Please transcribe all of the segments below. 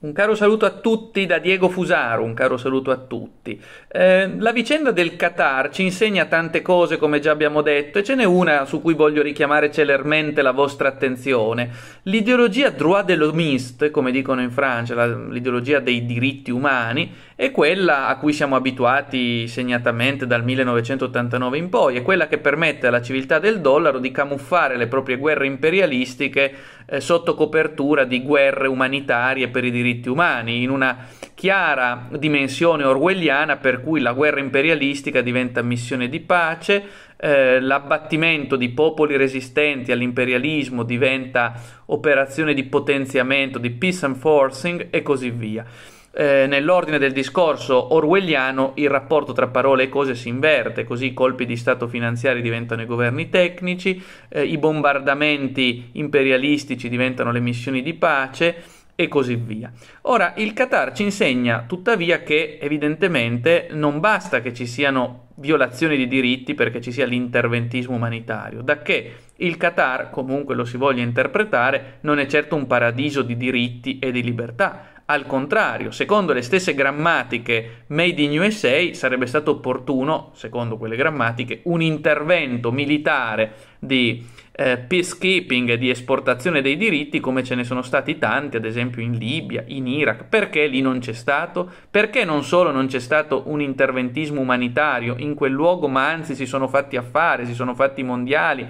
Un caro saluto a tutti da Diego Fusaro, un caro saluto a tutti. Eh, la vicenda del Qatar ci insegna tante cose, come già abbiamo detto, e ce n'è una su cui voglio richiamare celermente la vostra attenzione. L'ideologia droit de l'homiste, come dicono in Francia, la, l'ideologia dei diritti umani, è quella a cui siamo abituati segnatamente dal 1989 in poi, è quella che permette alla civiltà del dollaro di camuffare le proprie guerre imperialistiche eh, sotto copertura di guerre umanitarie per i diritti diritti umani, in una chiara dimensione orwelliana per cui la guerra imperialistica diventa missione di pace, eh, l'abbattimento di popoli resistenti all'imperialismo diventa operazione di potenziamento, di peace enforcing e così via. Eh, nell'ordine del discorso orwelliano il rapporto tra parole e cose si inverte, così i colpi di Stato finanziari diventano i governi tecnici, eh, i bombardamenti imperialistici diventano le missioni di pace, e così via. Ora, il Qatar ci insegna tuttavia che evidentemente non basta che ci siano violazioni di diritti perché ci sia l'interventismo umanitario, da che il Qatar, comunque lo si voglia interpretare, non è certo un paradiso di diritti e di libertà, al contrario, secondo le stesse grammatiche Made in USA sarebbe stato opportuno, secondo quelle grammatiche, un intervento militare di eh, peacekeeping e di esportazione dei diritti come ce ne sono stati tanti, ad esempio in Libia, in Iraq. Perché lì non c'è stato? Perché non solo non c'è stato un interventismo umanitario in quel luogo, ma anzi si sono fatti affari, si sono fatti mondiali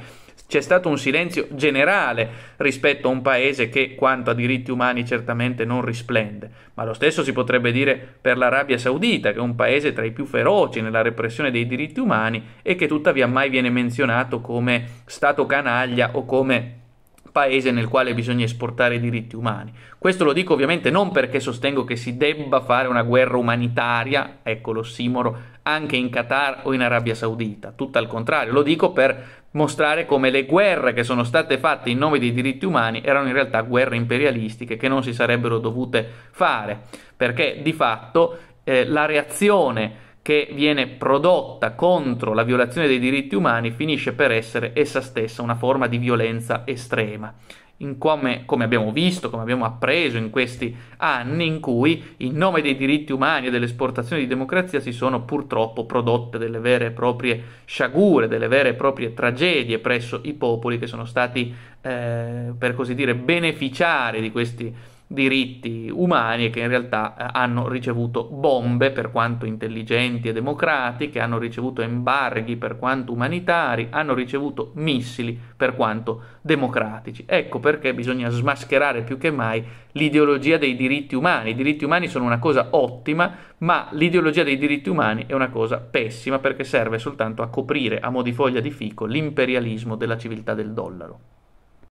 c'è stato un silenzio generale rispetto a un paese che quanto a diritti umani certamente non risplende, ma lo stesso si potrebbe dire per l'Arabia Saudita, che è un paese tra i più feroci nella repressione dei diritti umani e che tuttavia mai viene menzionato come Stato canaglia o come paese nel quale bisogna esportare i diritti umani. Questo lo dico ovviamente non perché sostengo che si debba fare una guerra umanitaria, ecco l'ossimoro, anche in Qatar o in Arabia Saudita, tutto al contrario, lo dico per mostrare come le guerre che sono state fatte in nome dei diritti umani erano in realtà guerre imperialistiche che non si sarebbero dovute fare, perché di fatto eh, la reazione che viene prodotta contro la violazione dei diritti umani finisce per essere essa stessa una forma di violenza estrema come, come, abbiamo visto, come abbiamo appreso in questi anni in cui in nome dei diritti umani e dell'esportazione di democrazia si sono purtroppo prodotte delle vere e proprie sciagure, delle vere e proprie tragedie presso i popoli che sono stati, eh, per così dire, beneficiari di questi diritti umani e che in realtà eh, hanno ricevuto bombe per quanto intelligenti e democratiche, hanno ricevuto embarghi per quanto umanitari, hanno ricevuto missili per quanto democratici. Ecco perché bisogna smascherare più che mai l'ideologia dei diritti umani. I diritti umani sono una cosa ottima, ma l'ideologia dei diritti umani è una cosa pessima perché serve soltanto a coprire a mo' di foglia di fico l'imperialismo della civiltà del dollaro.